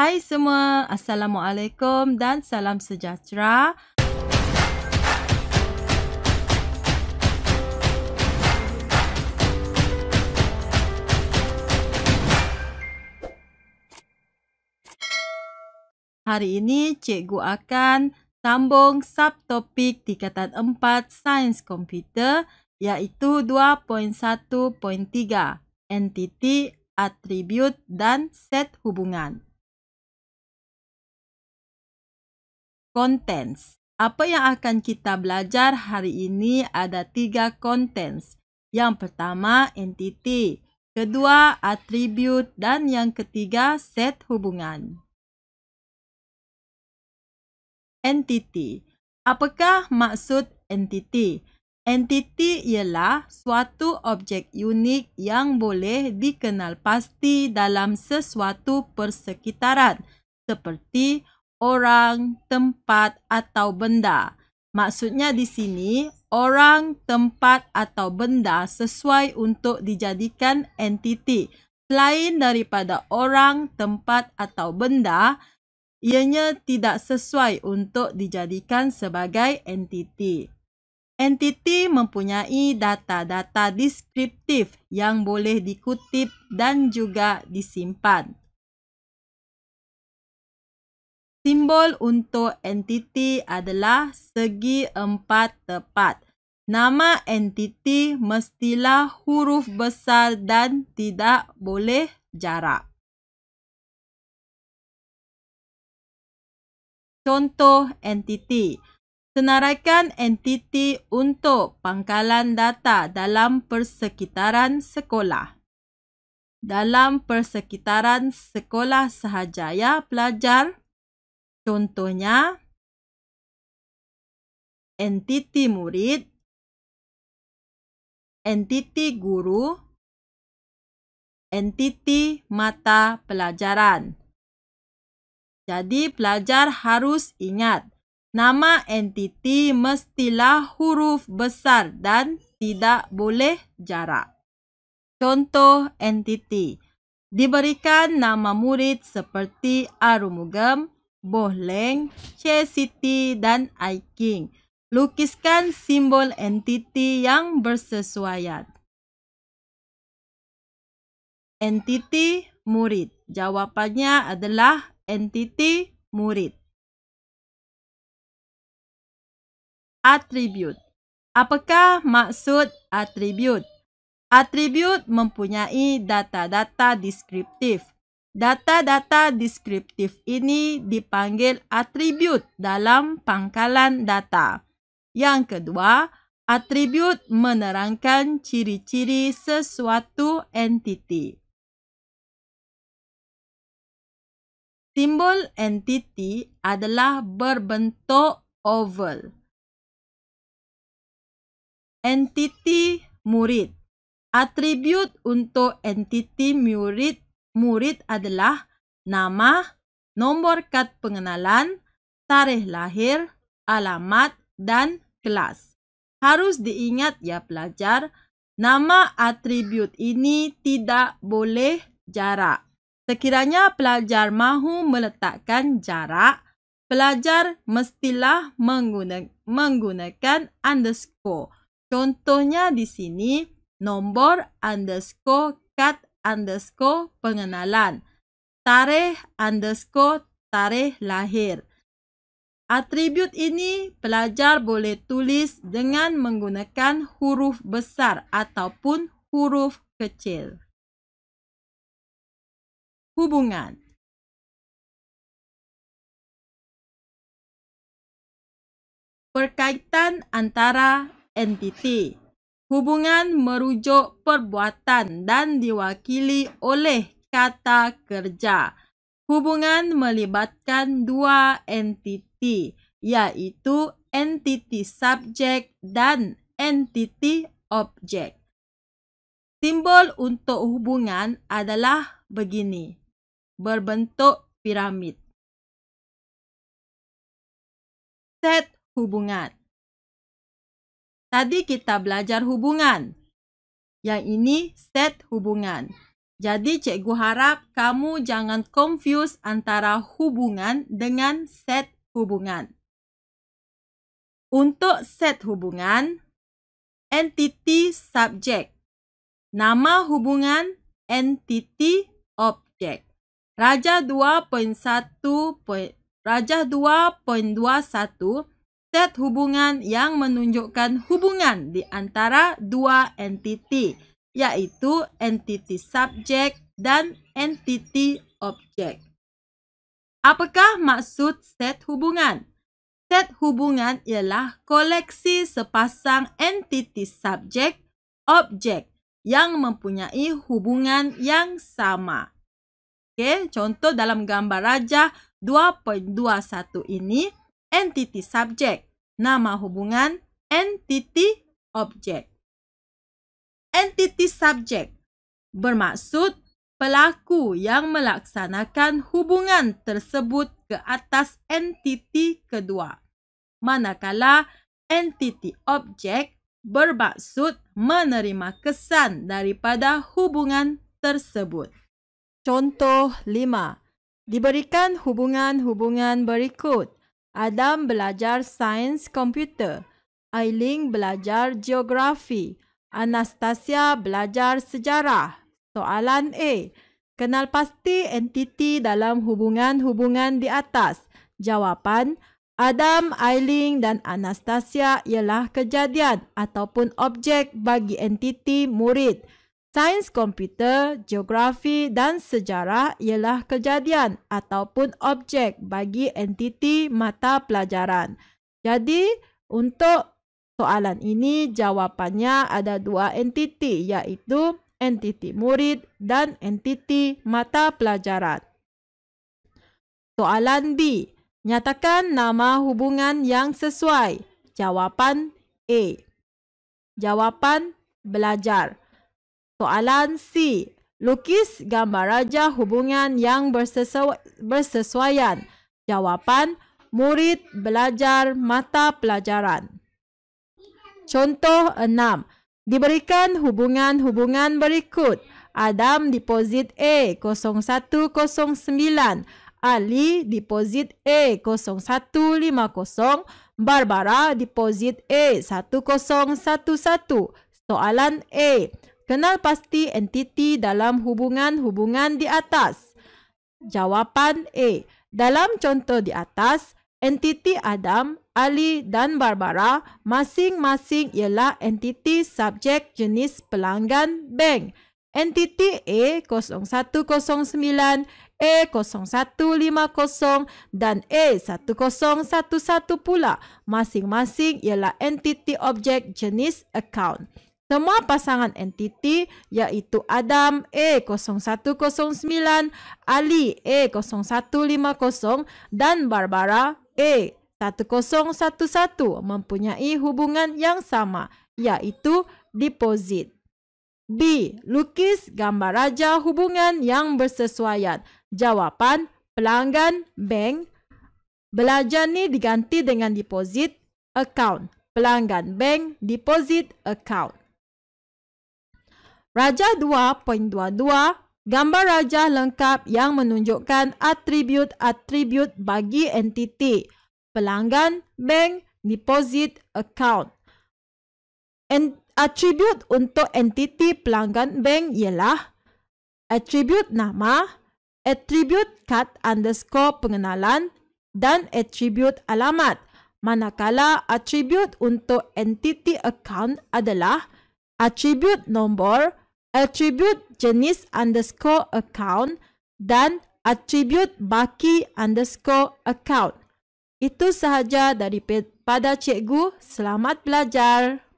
Hai semua, Assalamualaikum dan salam sejahtera. Hari ini cikgu akan sambung subtopik tingkatan 4 sains komputer iaitu 2.1.3 entiti, atribut dan set hubungan. contents. Apa yang akan kita belajar hari ini ada tiga contents. Yang pertama, entity. Kedua, atribut Dan yang ketiga, set hubungan. Entity. Apakah maksud entity? Entity ialah suatu objek unik yang boleh dikenal pasti dalam sesuatu persekitaran seperti orang, tempat atau benda. Maksudnya di sini, orang, tempat atau benda sesuai untuk dijadikan entiti. Selain daripada orang, tempat atau benda, ianya tidak sesuai untuk dijadikan sebagai entiti. Entiti mempunyai data-data deskriptif yang boleh dikutip dan juga disimpan. Simbol untuk entiti adalah segi empat tepat. Nama entiti mestilah huruf besar dan tidak boleh jarak. Contoh entiti. Senaraikan entiti untuk pangkalan data dalam persekitaran sekolah. Dalam persekitaran sekolah sahaja ya pelajar. Contohnya, entiti murid, entiti guru, entiti mata pelajaran. Jadi pelajar harus ingat, nama entiti mestilah huruf besar dan tidak boleh jarak. Contoh entiti, diberikan nama murid seperti Arumugam, Bohleng, Che City dan I King. Lukiskan simbol entiti yang bersesuaian. Entiti murid. Jawapannya adalah entiti murid. Atribut. Apakah maksud atribut? Atribut mempunyai data-data deskriptif. -data Data-data deskriptif ini dipanggil atribut dalam pangkalan data. Yang kedua, atribut menerangkan ciri-ciri sesuatu entiti. Simbol entiti adalah berbentuk oval. Entiti murid. Atribut untuk entiti murid murid adalah nama, nombor kad pengenalan, tarikh lahir, alamat dan kelas. Harus diingat ya pelajar, nama atribut ini tidak boleh jarak. Sekiranya pelajar mahu meletakkan jarak, pelajar mestilah menggunakan underscore. Contohnya di sini, nombor underscore kad underscore pengenalan. Tarikh underscore tarikh lahir. Atribut ini pelajar boleh tulis dengan menggunakan huruf besar ataupun huruf kecil. Hubungan Perkaitan antara entiti Hubungan merujuk perbuatan dan diwakili oleh kata kerja. Hubungan melibatkan dua entiti, iaitu entiti subjek dan entiti objek. Simbol untuk hubungan adalah begini, berbentuk piramid. Set hubungan. Tadi kita belajar hubungan. Yang ini set hubungan. Jadi cikgu harap kamu jangan confuse antara hubungan dengan set hubungan. Untuk set hubungan, entity subjek, Nama hubungan entity object. Raja 2.1 Raja 2.21 set hubungan yang menunjukkan hubungan di antara dua entiti, yaitu entiti subjek dan entiti objek. Apakah maksud set hubungan? Set hubungan ialah koleksi sepasang entiti subjek, objek yang mempunyai hubungan yang sama. Okay, contoh dalam gambar rajah 2.21 ini, entity subjek nama hubungan entity objek. Entity subjek bermaksud pelaku yang melaksanakan hubungan tersebut ke atas entity kedua. Manakala entity objek bermaksud menerima kesan daripada hubungan tersebut. Contoh lima Diberikan hubungan-hubungan berikut. Adam belajar sains komputer. Ailing belajar geografi. Anastasia belajar sejarah. Soalan A. Kenal pasti entiti dalam hubungan-hubungan di atas. Jawapan, Adam, Ailing dan Anastasia ialah kejadian ataupun objek bagi entiti murid. Sains komputer, geografi dan sejarah ialah kejadian ataupun objek bagi entiti mata pelajaran. Jadi, untuk soalan ini jawapannya ada dua entiti iaitu entiti murid dan entiti mata pelajaran. Soalan B. Nyatakan nama hubungan yang sesuai. Jawapan A. Jawapan belajar. Soalan C. Lukis gambar raja hubungan yang bersesuaian. Jawapan, murid belajar mata pelajaran. Contoh 6. Diberikan hubungan-hubungan berikut. Adam deposit A 0109, Ali deposit A 0150, Barbara deposit A 1011. Soalan A. Kenal pasti entiti dalam hubungan-hubungan di atas. Jawapan A. Dalam contoh di atas, entiti Adam, Ali dan Barbara masing-masing ialah entiti subjek jenis pelanggan bank. Entiti A0109, A0150 dan A1011 pula masing-masing ialah entiti objek jenis account. Semua pasangan entiti iaitu Adam A009, Ali A0150 dan Barbara A1011 mempunyai hubungan yang sama iaitu deposit. B. Lukis gambar raja hubungan yang bersesuaian. Jawapan, pelanggan, bank. Belajar ni diganti dengan deposit, account. Pelanggan bank, deposit, account. Raja 2.22, gambar Raja lengkap yang menunjukkan atribut-atribut bagi entiti, pelanggan, bank, deposit, account. atribut untuk entiti pelanggan bank ialah atribut nama, atribut kad underscore pengenalan dan atribut alamat. Manakala atribut untuk entiti account adalah atribut nombor, attribute jenis underscore account dan attribute baki underscore account. Itu sahaja daripada cikgu. Selamat belajar!